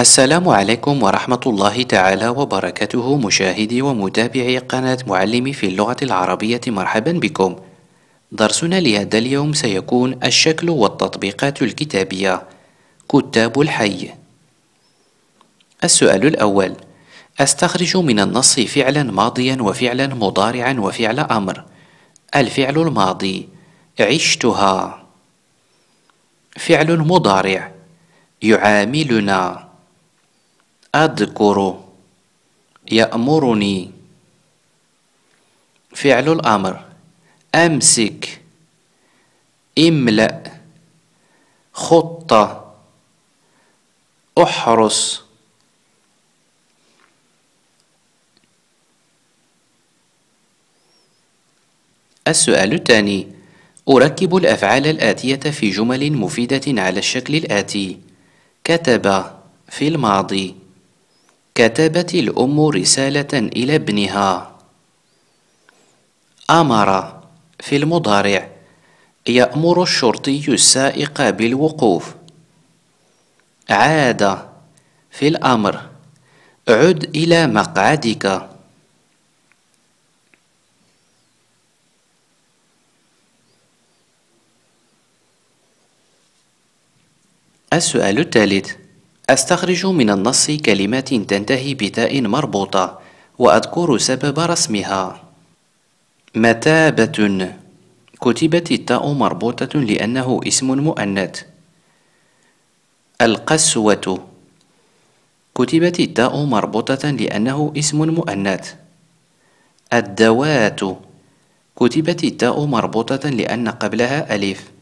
السلام عليكم ورحمة الله تعالى وبركاته مشاهدي ومتابعي قناة معلمي في اللغة العربية مرحبا بكم درسنا لهذا اليوم سيكون الشكل والتطبيقات الكتابية كتاب الحي السؤال الأول أستخرج من النص فعلا ماضيا وفعلا مضارعا وفعل أمر الفعل الماضي عشتها فعل مضارع يعاملنا أذكر يأمرني فعل الأمر أمسك املأ خطة احرس السؤال الثاني أركب الأفعال الآتية في جمل مفيدة على الشكل الآتي كتب في الماضي كتبت الأم رسالة إلى ابنها أمر في المضارع يأمر الشرطي السائق بالوقوف عاد في الأمر عد إلى مقعدك السؤال الثالث أستخرج من النص كلمات تنتهي بتاء مربوطة وأذكر سبب رسمها متابة كتبت التاء مربوطة لأنه اسم مؤنث القسوة كتبت التاء مربوطة لأنه اسم مؤنث الدوات كتبت التاء مربوطة لأن قبلها ألف